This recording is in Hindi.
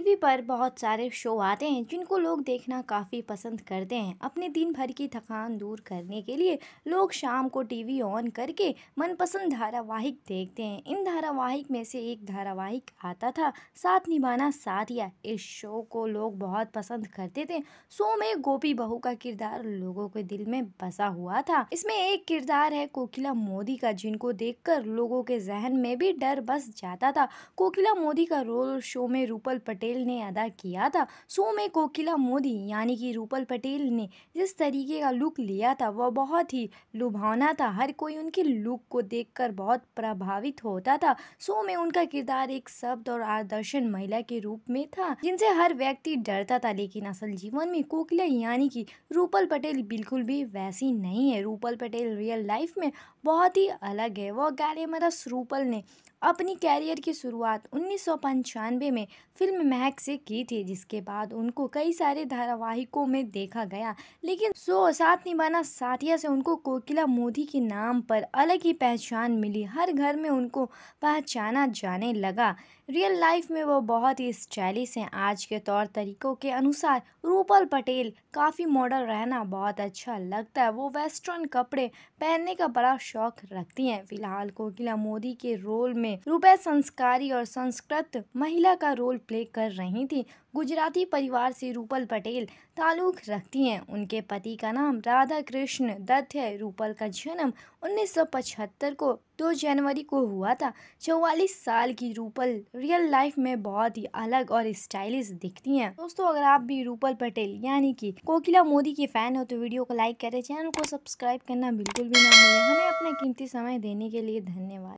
टीवी पर बहुत सारे शो आते हैं जिनको लोग देखना काफ़ी पसंद करते हैं अपने दिन भर की थकान दूर करने के लिए लोग शाम को टीवी ऑन करके मनपसंद धारावाहिक देखते हैं इन धारावाहिक में से एक धारावाहिक आता था साथ निभाना साथिया इस शो को लोग बहुत पसंद करते थे शो में गोपी बहू का किरदार लोगों के दिल में बसा हुआ था इसमें एक किरदार है कोकिला मोदी का जिनको देख लोगों के जहन में भी डर बस जाता था कोकिला मोदी का रोल शो में रूपल पटेल पटेल ने अदा किया था शो में कोकिला मोदी यानी कि रूपल पटेल ने जिस तरीके का लुक लिया था वह बहुत ही लुभावना था हर कोई उनके लुक को देखकर बहुत प्रभावित होता था शो में उनका किरदार एक शब्द और आदर्शन महिला के रूप में था जिनसे हर व्यक्ति डरता था लेकिन असल जीवन में कोकिला यानी कि रूपल पटेल बिल्कुल भी वैसी नहीं है रूपल पटेल रियल लाइफ में बहुत ही अलग है वह गारे मदस रूपल ने अपनी कैरियर की शुरुआत उन्नीस में फिल्म महक से की थी जिसके बाद उनको कई सारे धारावाहिकों में देखा गया लेकिन सो साथ निभाना साथिया से उनको कोकिला मोदी के नाम पर अलग ही पहचान मिली हर घर में उनको पहचाना जाने लगा रियल लाइफ में वो बहुत ही स्टाइलिश हैं आज के तौर तरीकों के अनुसार रूपल पटेल काफ़ी मॉडल रहना बहुत अच्छा लगता है वो वेस्टर्न कपड़े पहनने का बड़ा शौक रखती हैं फिलहाल कोकिला मोदी के रोल में में रुपए संस्कारी और संस्कृत महिला का रोल प्ले कर रही थी गुजराती परिवार से रूपल पटेल ताल्लुक रखती हैं उनके पति का नाम राधा कृष्ण दत्त है रूपल का जन्म 1975 को 2 जनवरी को हुआ था चौवालीस साल की रूपल रियल लाइफ में बहुत ही अलग और स्टाइलिश दिखती हैं दोस्तों अगर आप भी रूपल पटेल यानी कि कोकिला मोदी के फैन हो तो वीडियो को लाइक करें चैनल को सब्सक्राइब करना बिल्कुल भी ना मिले हमें अपना कीमती समय देने के लिए धन्यवाद